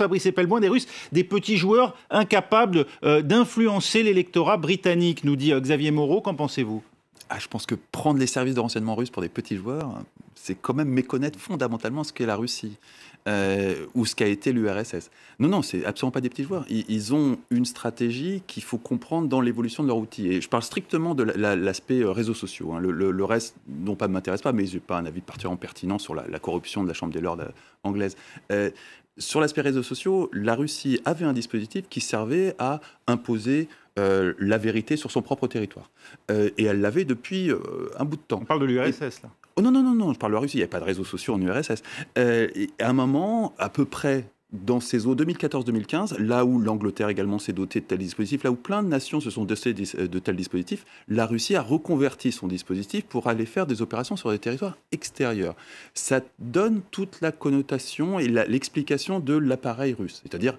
Fabrice Epelboin, des Russes, des petits joueurs incapables euh, d'influencer l'électorat britannique, nous dit euh, Xavier Moreau. Qu'en pensez-vous ah, je pense que prendre les services de renseignement russes pour des petits joueurs, c'est quand même méconnaître fondamentalement ce qu'est la Russie euh, ou ce qu'a été l'URSS. Non, non, c'est absolument pas des petits joueurs. Ils, ont une stratégie qu'il faut comprendre dans l'évolution de leur outil. Et je parle strictement de l'aspect euh, réseaux sociaux. Hein. Le, reste, non pas ne m'intéresse pas, mais je n'ai pas un avis particulièrement pertinent sur la, corruption de la Chambre des Lords euh, anglaise. sur l'aspect réseaux sociaux, la Russie avait un dispositif qui servait à imposer euh, la vérité sur son propre territoire. Euh, et elle l'avait depuis euh, un bout de temps. On parle de l'URSS, là Oh non, non, non, non, je parle de la Russie, il n'y a pas de réseaux sociaux en URSS. à un moment, à peu près dans ces eaux 2014-2015, là où l'Angleterre également s'est dotée de tels dispositifs, là où plein de nations se sont dotées de tels dispositifs, la Russie a reconverti son dispositif pour aller faire des opérations sur des territoires extérieurs. Ça donne toute la connotation et l'explication de l'appareil russe. C'est-à-dire,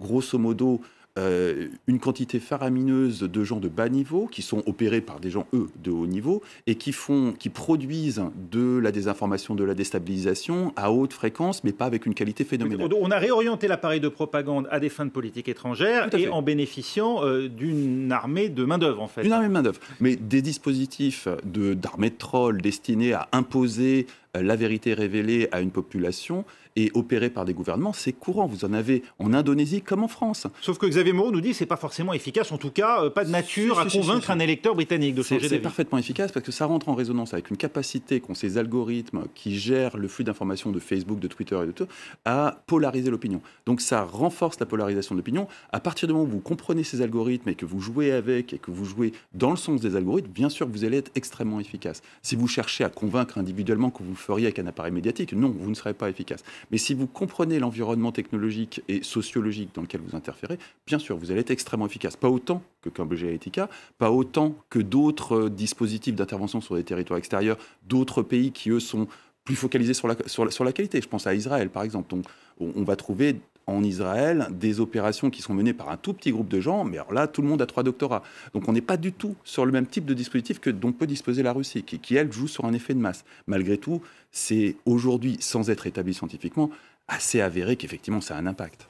grosso modo, euh, une quantité faramineuse de gens de bas niveau qui sont opérés par des gens, eux, de haut niveau et qui, font, qui produisent de la désinformation, de la déstabilisation à haute fréquence, mais pas avec une qualité phénoménale. On a réorienté l'appareil de propagande à des fins de politique étrangère et en bénéficiant euh, d'une armée de main-d'œuvre, en fait. Une armée de main-d'œuvre. Mais des dispositifs d'armée de, de trolls destinés à imposer euh, la vérité révélée à une population et opérée par des gouvernements, c'est courant. Vous en avez en Indonésie comme en France. Sauf que Xavier Moreau nous dit que ce n'est pas forcément efficace, en tout cas euh, pas de nature à convaincre un électeur britannique de changer d'avis. C'est parfaitement efficace parce que ça rentre en résonance avec une capacité qu'ont ces algorithmes qui gèrent le flux d'informations de Facebook, de Twitter et de tout, à polariser l'opinion. Donc ça renforce la polarisation de l'opinion. À partir du moment où vous comprenez ces algorithmes et que vous jouez avec et que vous jouez dans le sens des algorithmes, bien sûr que vous allez être extrêmement efficace. Si vous cherchez à convaincre individuellement que vous feriez avec un appareil médiatique, non, vous ne serez pas efficace. Mais si vous comprenez l'environnement technologique et sociologique dans lequel vous interférez, bien sûr, vous allez être extrêmement efficace. Pas autant que Cambridge Analytica, pas autant que d'autres euh, dispositifs d'intervention sur des territoires extérieurs, d'autres pays qui, eux, sont plus focalisés sur la, sur, qualité. Je pense à Israël, par exemple. donc on va trouver en Israël des opérations qui sont menées par un tout petit groupe de gens, mais alors là, tout le monde a trois doctorats. Donc on n'est pas du tout sur le même type de dispositif que dont peut disposer la Russie, qui, qui elle joue sur un effet de masse. Malgré tout, c'est aujourd'hui, sans être établi scientifiquement, assez avéré qu'effectivement ça a un impact.